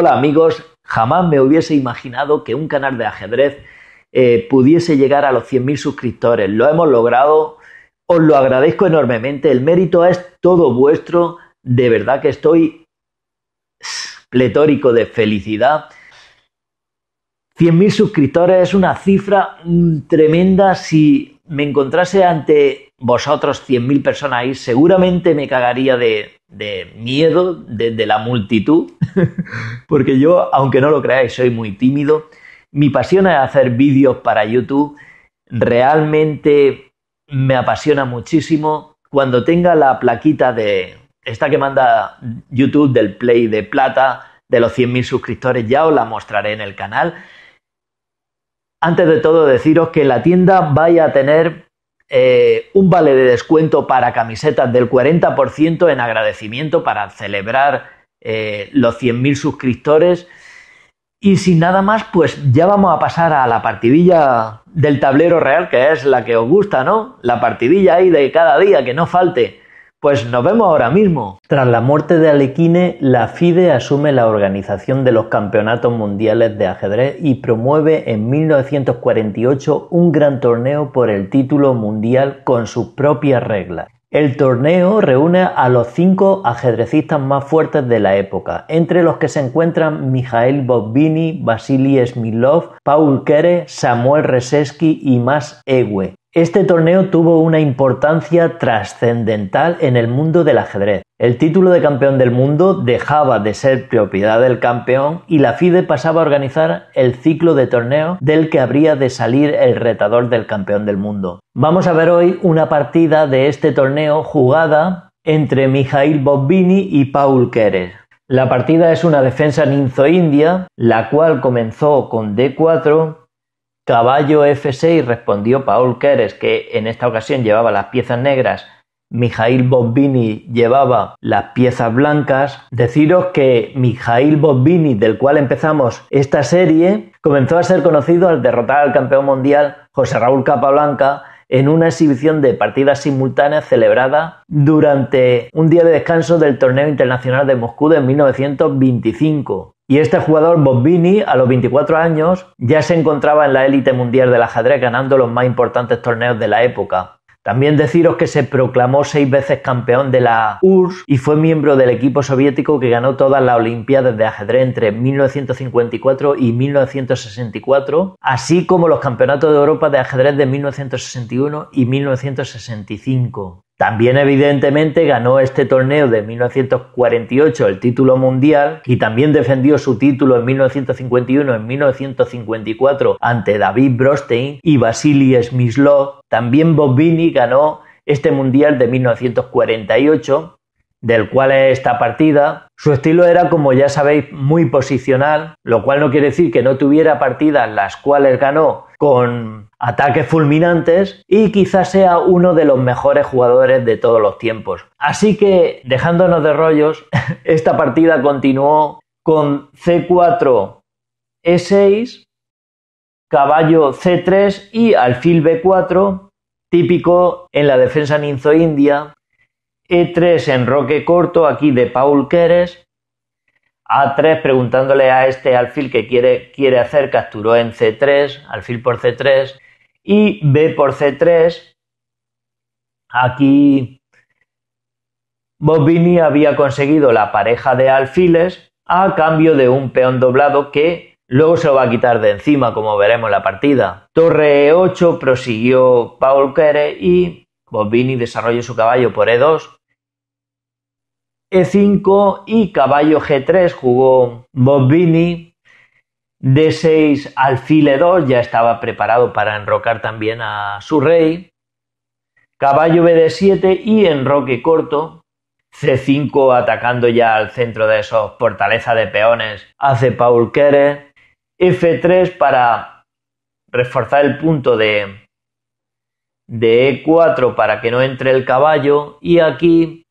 Hola amigos, jamás me hubiese imaginado que un canal de ajedrez eh, pudiese llegar a los 100.000 suscriptores. Lo hemos logrado, os lo agradezco enormemente, el mérito es todo vuestro, de verdad que estoy pletórico de felicidad. 100.000 suscriptores es una cifra mm, tremenda si me encontrase ante vosotros, 100.000 personas ahí, seguramente me cagaría de, miedo, de, de, la multitud, porque yo, aunque no lo creáis, soy muy tímido. Mi pasión es hacer vídeos para YouTube. Realmente me apasiona muchísimo. Cuando tenga la plaquita de esta que manda YouTube del Play de Plata, de los 100.000 suscriptores, ya os la mostraré en el canal. Antes de todo, deciros que la tienda vaya a tener eh, un vale de descuento para camisetas del 40% en agradecimiento para celebrar eh, los 100.000 suscriptores. Y sin nada más, pues ya vamos a pasar a la partidilla del tablero real, que es la que os gusta, ¿no? La partidilla ahí de cada día, que no falte. Pues nos vemos ahora mismo. Tras la muerte de Alekhine, la FIDE asume la organización de los campeonatos mundiales de ajedrez y promueve en 1948 un gran torneo por el título mundial con sus propias reglas. El torneo reúne a los cinco ajedrecistas más fuertes de la época, entre los que se encuentran Mijael Bobbini, Vasily Smilov, Paul Kere, Samuel Reseski y más Ewe. Este torneo tuvo una importancia trascendental en el mundo del ajedrez. El título de campeón del mundo dejaba de ser propiedad del campeón y la FIDE pasaba a organizar el ciclo de torneo del que habría de salir el retador del campeón del mundo. Vamos a ver hoy una partida de este torneo jugada entre Mijail Bobbini y Paul Keres. La partida es una defensa ninzo-india, la cual comenzó con D4, Caballo F6 respondió Paul Keres, que en esta ocasión llevaba las piezas negras. Mijail Bobbini llevaba las piezas blancas. Deciros que Mijail Bobbini, del cual empezamos esta serie, comenzó a ser conocido al derrotar al campeón mundial José Raúl Capablanca en una exhibición de partidas simultáneas celebrada durante un día de descanso del Torneo Internacional de Moscú de 1925. Y este jugador, Bobbini, a los 24 años ya se encontraba en la élite mundial del ajedrez, ganando los más importantes torneos de la época. También deciros que se proclamó seis veces campeón de la URSS y fue miembro del equipo soviético que ganó todas las Olimpiadas de ajedrez entre 1954 y 1964, así como los Campeonatos de Europa de ajedrez de 1961 y 1965. También evidentemente ganó este torneo de 1948 el título mundial y también defendió su título en 1951, en 1954 ante David Brostein y Vasily Smyslov. También Bobini ganó este mundial de 1948 del cual es esta partida. Su estilo era, como ya sabéis, muy posicional, lo cual no quiere decir que no tuviera partidas las cuales ganó con ataques fulminantes y quizás sea uno de los mejores jugadores de todos los tiempos. Así que, dejándonos de rollos, esta partida continuó con C4, E6, caballo C3 y alfil B4, típico en la defensa ninzo-india, e3 en Roque Corto, aquí de Paul Keres, A3 preguntándole a este alfil que quiere, quiere hacer, capturó en C3, alfil por C3. Y B por C3, aquí Bobini había conseguido la pareja de alfiles a cambio de un peón doblado que luego se lo va a quitar de encima, como veremos en la partida. Torre E8 prosiguió Paul Keres y Bobini desarrolló su caballo por E2 e5 y caballo G3 jugó Bobbini, D6 alfil E2 ya estaba preparado para enrocar también a su rey. Caballo BD7 y enroque corto. C5 atacando ya al centro de esos fortaleza de peones hace Paul Kere, F3 para reforzar el punto de, de E4 para que no entre el caballo. Y aquí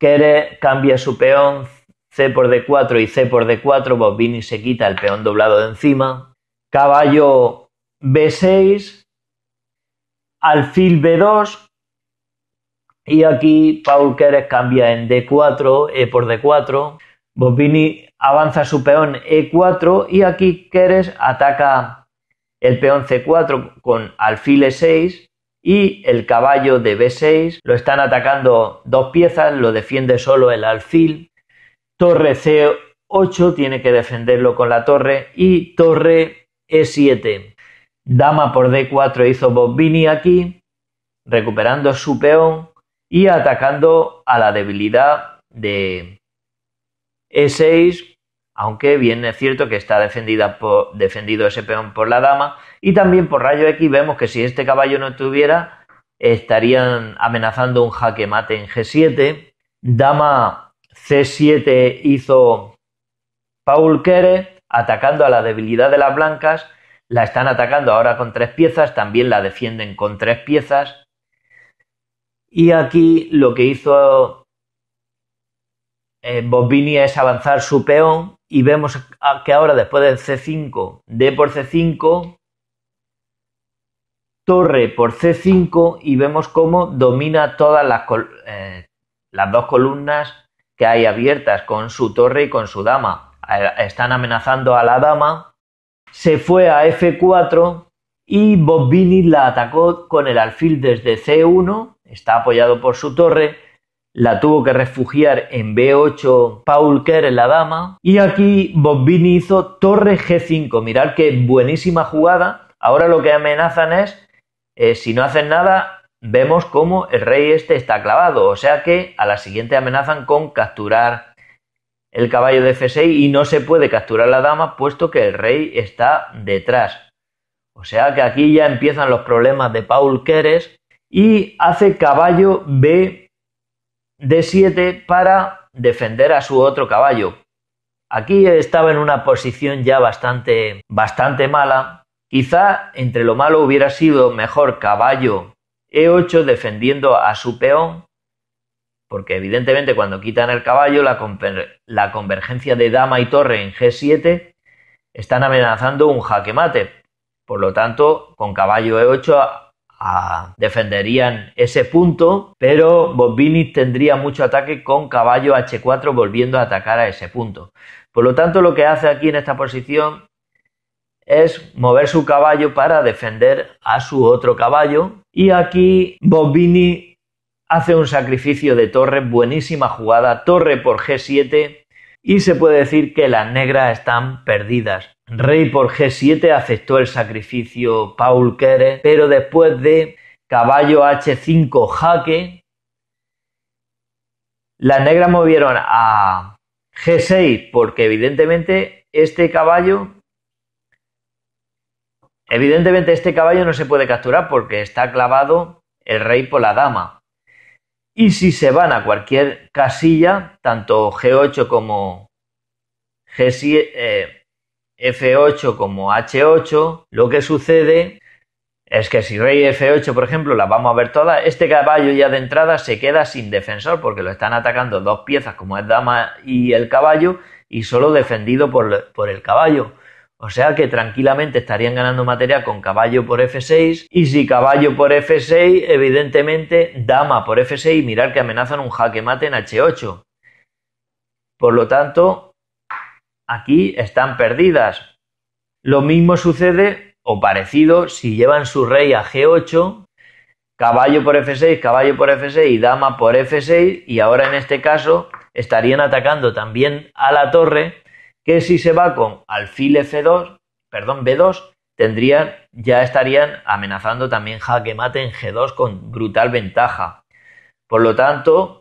Keres cambia su peón C por D4 y C por D4, Bobini se quita el peón doblado de encima, caballo B6, alfil B2 y aquí Paul Keres cambia en D4, E por D4, Bobini avanza su peón E4 y aquí Keres ataca el peón C4 con alfil E6 y el caballo de B6. Lo están atacando dos piezas, lo defiende solo el alfil. Torre C8 tiene que defenderlo con la torre y torre E7. Dama por D4 hizo Bobini aquí, recuperando su peón y atacando a la debilidad de E6 aunque bien es cierto que está defendido ese peón por la dama. Y también por rayo X vemos que si este caballo no estuviera, estarían amenazando un jaque mate en G7. Dama C7 hizo Paul Kere atacando a la debilidad de las blancas. La están atacando ahora con tres piezas, también la defienden con tres piezas. Y aquí lo que hizo eh, Bobini es avanzar su peón y vemos que ahora después del C5, D por C5, torre por C5 y vemos cómo domina todas eh, las, dos columnas que hay abiertas con su torre y con su dama. Están amenazando a la dama. Se fue a F4 y Bobbini la atacó con el alfil desde C1, está apoyado por su torre la tuvo que refugiar en B8 Paul Keres, la dama. Y aquí Bobbini hizo torre G5. Mirad qué buenísima jugada. Ahora lo que amenazan es, eh, si no hacen nada, vemos cómo el rey este está clavado. O sea que a la siguiente amenazan con capturar el caballo de F6 y no se puede capturar la dama puesto que el rey está detrás. O sea que aquí ya empiezan los problemas de Paul Keres y hace caballo B d 7 para defender a su otro caballo. Aquí estaba en una posición ya bastante, bastante mala. Quizá entre lo malo hubiera sido mejor caballo E8 defendiendo a su peón, porque evidentemente cuando quitan el caballo la, convergencia de dama y torre en G7 están amenazando un jaque mate. Por lo tanto, con caballo E8 defenderían ese punto, pero Bobini tendría mucho ataque con caballo H4 volviendo a atacar a ese punto. Por lo tanto, lo que hace aquí en esta posición es mover su caballo para defender a su otro caballo. Y aquí Bobini hace un sacrificio de torre, buenísima jugada, torre por G7, y se puede decir que las negras están perdidas. Rey por G7 aceptó el sacrificio Paul Kere, pero después de caballo H5 jaque, las negras movieron a G6 porque evidentemente este caballo evidentemente este caballo no se puede capturar porque está clavado el rey por la dama. Y si se van a cualquier casilla, tanto G8 como G7, F8 como H8, lo que sucede es que si rey F8, por ejemplo, las vamos a ver todas, este caballo ya de entrada se queda sin defensor porque lo están atacando dos piezas como es dama y el caballo y solo defendido por, el caballo. O sea que tranquilamente estarían ganando materia... con caballo por F6 y si caballo por F6, evidentemente dama por F6 y mirar que amenazan un jaque mate en H8. Por lo tanto, aquí están perdidas. Lo mismo sucede o parecido si llevan su rey a G8, caballo por F6, caballo por F6 y dama por F6 y ahora en este caso estarían atacando también a la torre que si se va con alfil F2, perdón, B2, tendrían ya estarían amenazando también jaque mate en G2 con brutal ventaja. Por lo tanto,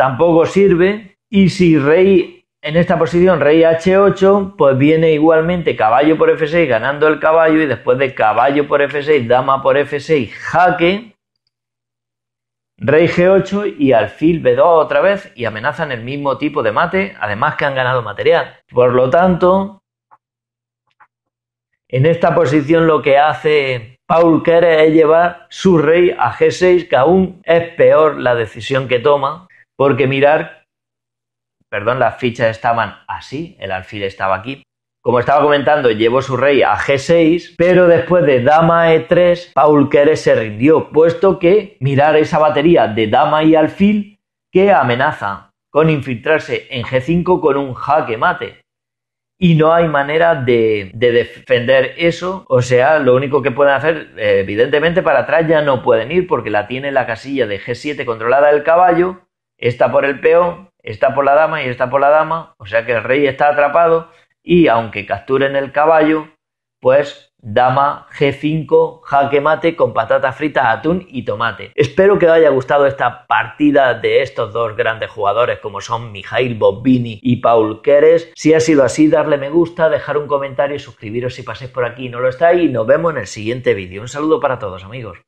tampoco sirve. Y si rey en esta posición, rey h8, pues viene igualmente caballo por f6 ganando el caballo y después de caballo por f6, dama por f6, jaque, rey g8 y alfil b2 otra vez y amenazan el mismo tipo de mate, además que han ganado material. Por lo tanto, en esta posición lo que hace Paul Keres es llevar su rey a g6, que aún es peor la decisión que toma, porque mirar, perdón, las fichas estaban así, el alfil estaba aquí. Como estaba comentando, llevó su rey a G6, pero después de dama E3, Paul Keres se rindió, puesto que mirar esa batería de dama y alfil que amenaza con infiltrarse en G5 con un jaque mate. Y no hay manera de, defender eso, o sea, lo único que pueden hacer, evidentemente para atrás ya no pueden ir porque la tiene la casilla de G7 controlada del caballo, está por el peón, está por la dama y está por la dama, o sea que el rey está atrapado y aunque capturen el caballo, pues dama G5, jaque mate con patata frita, atún y tomate. Espero que os haya gustado esta partida de estos dos grandes jugadores como son Mijail Bobbini y Paul Keres. Si ha sido así, darle me gusta, dejar un comentario y suscribiros si pasáis por aquí y no lo estáis y nos vemos en el siguiente vídeo. Un saludo para todos amigos.